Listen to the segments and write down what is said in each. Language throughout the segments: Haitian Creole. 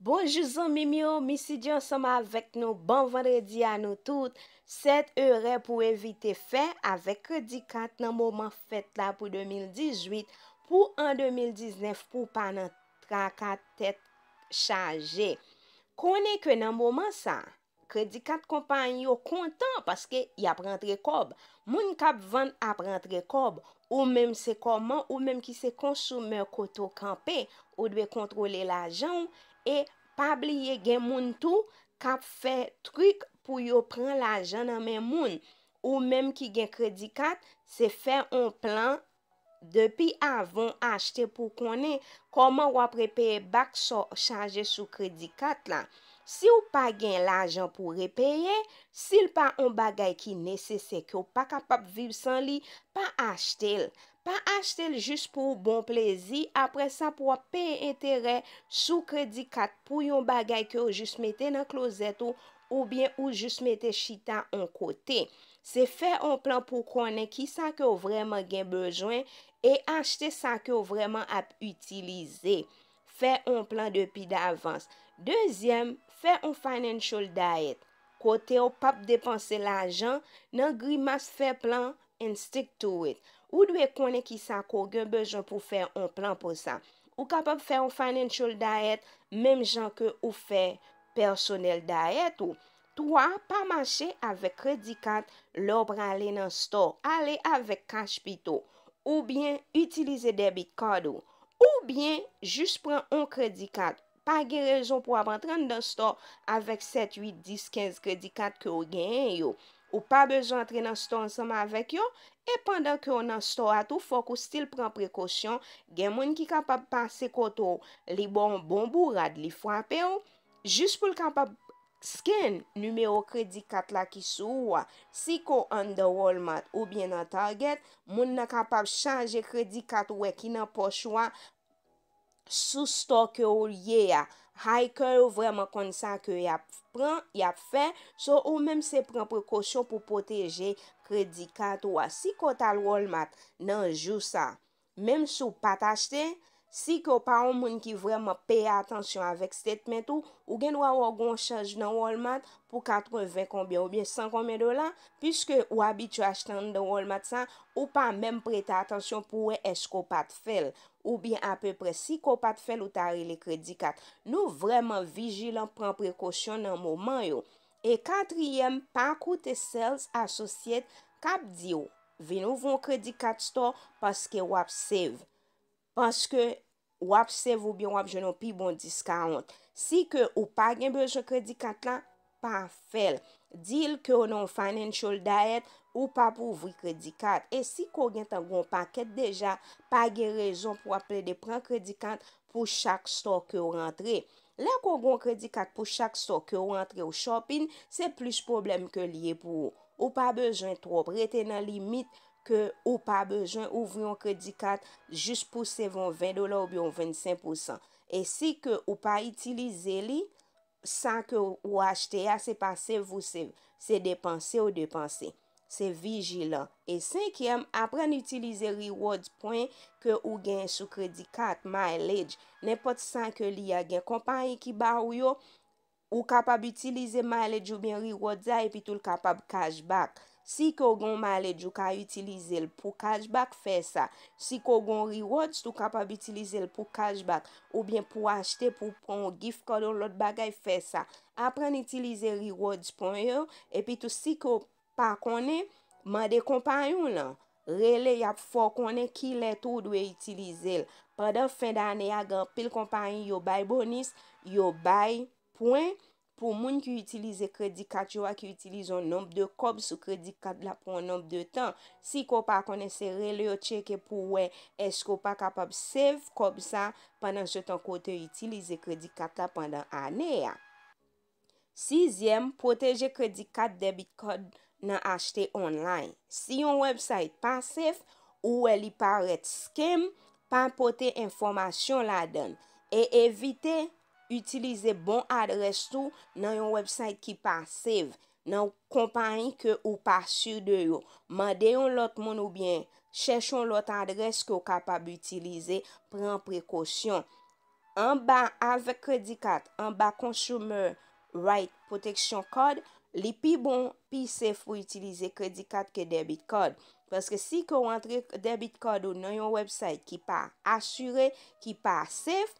Bonjouzou mimi yo, misi diyon soma avèk nou, bon vare diya nou tout, set eure pou evite fe avèk kredi kat nan mouman fet la pou 2018, pou an 2019 pou pa nan traka tet chaje. Kone ke nan mouman sa, kredi kat kompany yo kontan paske ya prantre kob, moun kap vant a prantre kob, ou mèm se koman, ou mèm ki se konsume koto kampe, ou dwe kontrole la janm. E pabliye gen moun tou kap fe trik pou yo pran la jan nan men moun. Ou menm ki gen kredi kat se fe on plan depi avon achte pou konen koman waprepeye bak so chaje sou kredi kat la. Si ou pa gen l'ajan pou repeye, sil pa on bagay ki nese seke ou pa kapap vib san li, pa achte l. Pa achte l jist pou bon plezi, apre sa pou ap peye entere sou kredi kat pou yon bagay ki ou jist mette nan klozete ou bien ou jist mette chita on kote. Se fe yon plan pou konen ki sa ke ou vreman gen bejwen e achte sa ke ou vreman ap utilize. Fe yon plan depi davans. Dezyem, Fè un financial dayet. Kote ou pap depanse la jan, nan gri mas fè plan and stick to it. Ou dwe konen ki sa kou gen bejan pou fè un plan pou sa. Ou kapap fè un financial dayet, menm jan ke ou fè personel dayet ou. Toa, pa manche avè kredikat lop pralè nan store. Ale avè cash pito. Ou byen, utilize debit kado. Ou byen, jus pran un kredikat. pa ge rejon pou ap entran nan sto avèk 7, 8, 10, 15 kredi kat ki ou gen yo. Ou pa bejan entran nan sto ansama avèk yo, e pandan ki ou nan sto atou fòk ou stil pran prekosyon, gen moun ki kapap pase koto li bon bonbou rad li fwape yo. Jus pou l kapap sken numeo kredi kat la ki sou wa, si ko an de wol mat ou bien nan target, moun nan kapap chanje kredi kat we ki nan poch wwa sou stok yo ou liye ya. Hay kè ou vreman kon san kè yap pran, yap fè, sou ou mèm se pran prekosyon pou poteje kredi kato wa. Si kò tal walmat nan jou sa, mèm sou pat achte, si kò pa ou mwen ki vreman pey atensyon avèk stetmen tou, ou gen waw wagon chanj nan walmat pou 80 kombi ou 100 kombi dolan, pishke ou abit yo achten nan walmat sa, ou pa mèm prete atensyon pou wè esko pat fèl. Ou bin anpe pre, si ko pat fel ou tari le kredi kat, nou vreman vijilan pren prekosyon nan mouman yo. E katriyem, pa koute sels asosyet kap diyo. Ve nou von kredi kat sto, paske wap sev. Paske wap sev ou bin wap jenon pi bon diska ont. Si ke ou pa genbe se kredi kat la, pa fel. Dil ke ou nan financial diet, fok. ou pa pou ouvri kredi kat. E si kou gen tan goun paket deja, pa gen rezon pou aple de pran kredi kat pou chak stok ke ou rentre. La kou goun kredi kat pou chak stok ke ou rentre ou shopping, se plis problem ke liye pou ou. Ou pa bejwen 3 pretè nan limit ke ou pa bejwen ouvri yon kredi kat jist pou se von 20 dolar ou byon 25%. E si ke ou pa itilize li, san ke ou achete a se pase, ou se depanse ou depanse. Se vijila. E 5e, apren n'utilize reward point ke ou gen sou kredi kat, mileage. N'epot san ke li a gen kompanyen ki ba ou yo, ou kapab utilize mileage ou bien rewardza epi tou l'kapab cashback. Si kou gon mileage ou ka utilize l pou cashback, fe sa. Si kou gon reward, tou kapab utilize l pou cashback ou bien pou achete pou pon gift kodo, lot bagay, fe sa. Apren n'utilize reward point yo, epi tou si kou Pa konen, man de kompanyon lan, rele yap fò konen ki letou dwe itilize l. Padan fin da ane ya, gan pil kompanyon yo bay bonus, yo bay poen pou moun ki yu itilize kredi 4 yo a ki yu itilize yon nombe de kob sou kredi 4 la pou yon nombe de tan. Si ko pa konen se rele yo cheke pou we, esko pa kapab save kob sa pandan se ton kote yu itilize kredi 4 la pandan ane ya. Sizyem, proteje kredikat debi kod nan achete online. Si yon website pasif ou el yi paret skem, pan pote informasyon la den. E evite, utilize bon adres tou nan yon website ki pasif, nan kompany ke ou pa sur de yo. Mande yon lot moun ou bien. Chechon lot adres ke ou kapab utilize, pren prekosyon. An ba ave kredikat, an ba konsumeur, write protection code, li pi bon, pi sef ou utilize kredi kat ke debit kod. Paske si ke ou antre debit kod ou nan yon website ki pa asyre, ki pa sef,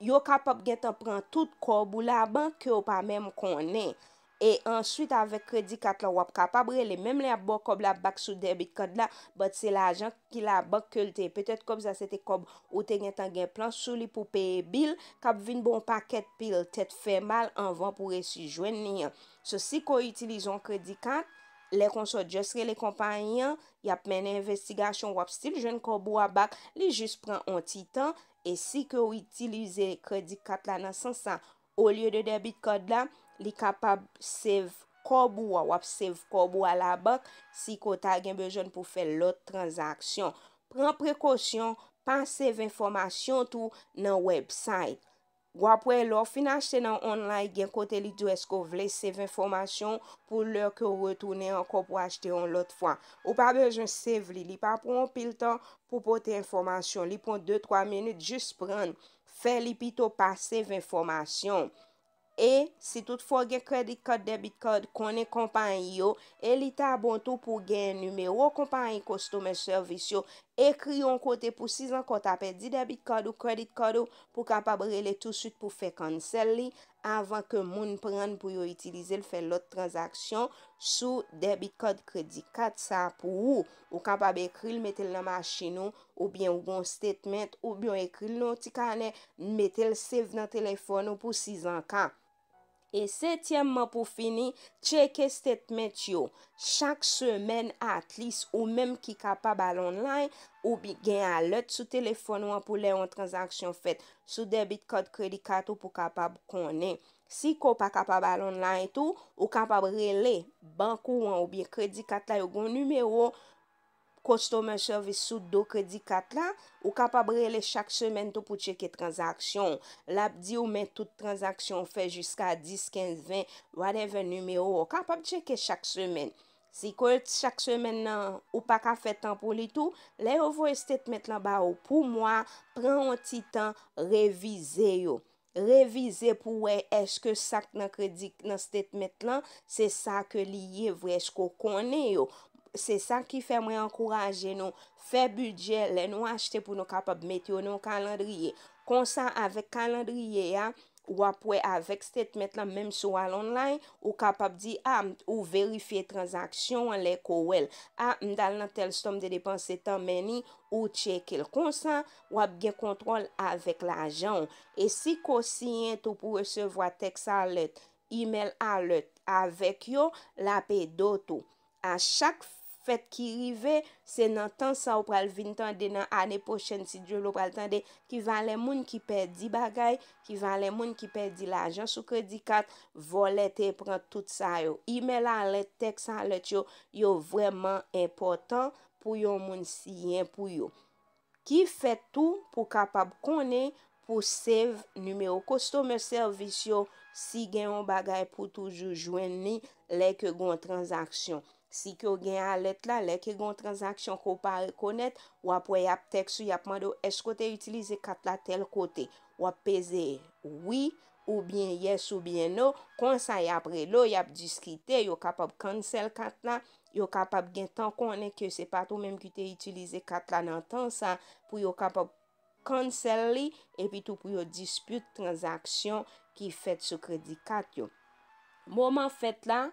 yo kapop get an pran tout korbou la bank ke ou pa mem konen. E answit ave kredi kat la wap kapabre, li mem li ap bo kob la bak sou debit kod la, bat se la jan ki la bak költe. Petet kob zase te kob ou tenye tangen plan sou li pou peye bil, kap vin bon paket pil, tet fe mal anvan pou resi jwen niyan. Se si ko itilizon kredi kat, le konso jesre le kompanyan, yap men investigasyon wap stil jen kob wabak, li jes pre an titan, e si ko itilizon kredi kat la nan sansan, ou liye de debit kod la, Li kapab save kobou a wap save kobou a la bak si kota gen bejoun pou fe lot transaksyon. Pren prekosyon, pa save informasyon tou nan website. Wap wè lò, fin ashte nan online gen kote li dwe sko vle save informasyon pou lòr ke wotounen an kobou ashte yon lot fwa. Ou pa bejoun save li, li pa proun pil tan pou pote informasyon. Li proun 2-3 menit jis pran, fe li pito pa save informasyon. E, si tout fwo gen kredi kod, debi kod, konen kompan yo, e li ta bon tou pou gen numero kompan yon kostou men servis yo. Ekri yon kote pou 6 an kote apè di debi kod ou kredi kod ou pou kapab rele tout süt pou fè konsel li avan ke moun pran pou yo itilize l fè lot transaksyon sou debi kod kredi kod sa pou ou. Ou kapab ekri l metel nan machin ou, ou bien ou gon statement, ou bien ekri l nou ti kane, metel save nan telefon ou pou 6 an kante. E setyemman pou fini, cheke stet met yo. Chak semen atlis ou menm ki kapab al online ou bi gen alot sou telefon wan pou le an transaksyon fet sou debit kod kredi kat ou pou kapab konen. Si ko pa kapab al online tou ou kapab rele bankou wan ou bi kredi kat la yo goun numero, Kosto men servis sou do kredi kat la, ou kapab rele chak semen to pou cheke transaksyon. Lap di ou men tout transaksyon fe jiska 10, 15, 20, waleve numero, ou kapab cheke chak semen. Si kou chak semen nan ou pa ka fetan pou li tou, le ou vwe stet met lan ba ou pou mwa, pren an ti tan revize yo. Revize pou we eske sak nan kredi nan stet met lan, se sa ke li ye vwe esko konen yo. Se sa ki fe mwen ankoraje nou. Fe budye le nou achete pou nou kapap met yo nou kalandriye. Konsan avek kalandriye ya. Wapwe avek stet met lan menm sou al online. Ou kapap di amt ah, ou verifiye transaksyon le kowel. Am ah, dal nan tel stom de depanse tan meni. Ou cheke l konsan. Wapge kontrol avek l ajan. E si kosyen tou pwesevwa teks alet. Imel alet. Avek yo lape dotou. A chak fwak. Fèt ki rive, se nan tan sa ou pral vintan de nan ane pochen si diyo lou pral tan de, ki van le moun ki perdi bagay, ki van le moun ki perdi la ajan sou kredi kat, volet e pran tout sa yo. Ime la let, tek sa let yo, yo vreman important pou yo moun siyen pou yo. Ki fèt tou pou kapab konen pou sev numeo. Kosto me servisyon si genyon bagay pou toujou jwen ni le ke gwen transaksyon. Si ki yo gen alet la, leke yon transaksyon ko pa rekonet, wap wè yap tek sou yap mandou, esko te utilize kat la tel kote? Wap pese wè, ou bien yes ou bien no, konsa yap relo, yap diskite, yo kapap kansel kat la, yo kapap gen tan konen ke se pat ou menm ki te utilize kat la nan tan sa, pou yo kapap kansel li, epi tou pou yo dispute transaksyon ki fet sou kredi kat yo. Mouman fet la,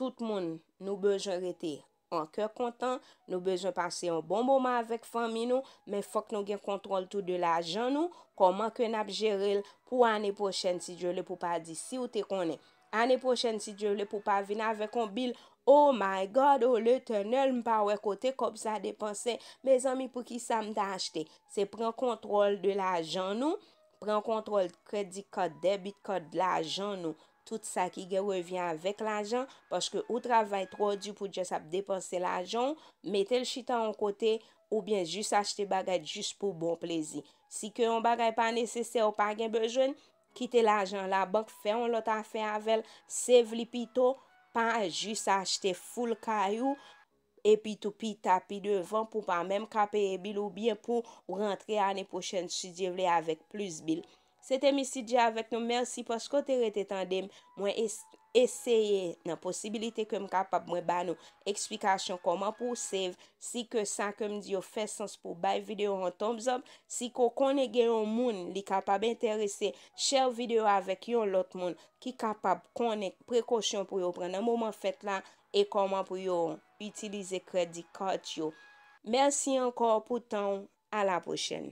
Tout moun nou bejon rete an ke kontan, nou bejon pase an bon boma avek fami nou, men fok nou gen kontrol tou de la jan nou, koman ke nap jere l pou ane pochene si diyo le pou pa di si ou te konen. Ane pochene si diyo le pou pa vina avek an bil, oh my god, oh le tenel, mpa we kote kop sa depanse, me zami pou ki sa mda achete. Se pren kontrol de la jan nou, pren kontrol kredi kod, debit kod de la jan nou, tout sa ki gen revyen avèk l'ajan, paske ou travay tro di pou dje sap depanse l'ajan, metel chita an kote, ou bien jist achete bagay jist pou bon plezi. Si ke yon bagay pa nesesè ou pa gen bejwen, kite l'ajan la bak, fey on lot a fey avèl, sev li pito, pa jist achete ful kayou, epi tupi tapide van pou pa menm kapeye bil ou bien pou ou rentre anè pochèn chidye vle avèk plus bil. Sete misi diya avèk nou, mersi pasko te rete tan dem, mwen esye nan posibilite ke m kapap mwen ba nou eksplikasyon koman pou save, si ke sa kem diyo fè sens pou bay videyo an tomzop, si ko kone gen yon moun li kapap interese, share videyo avèk yon lot moun ki kapap kone prekosyon pou yo pren nan mouman fèt la e koman pou yo itilize kredi kart yo. Mersi ankor pou tan, ala pochèn.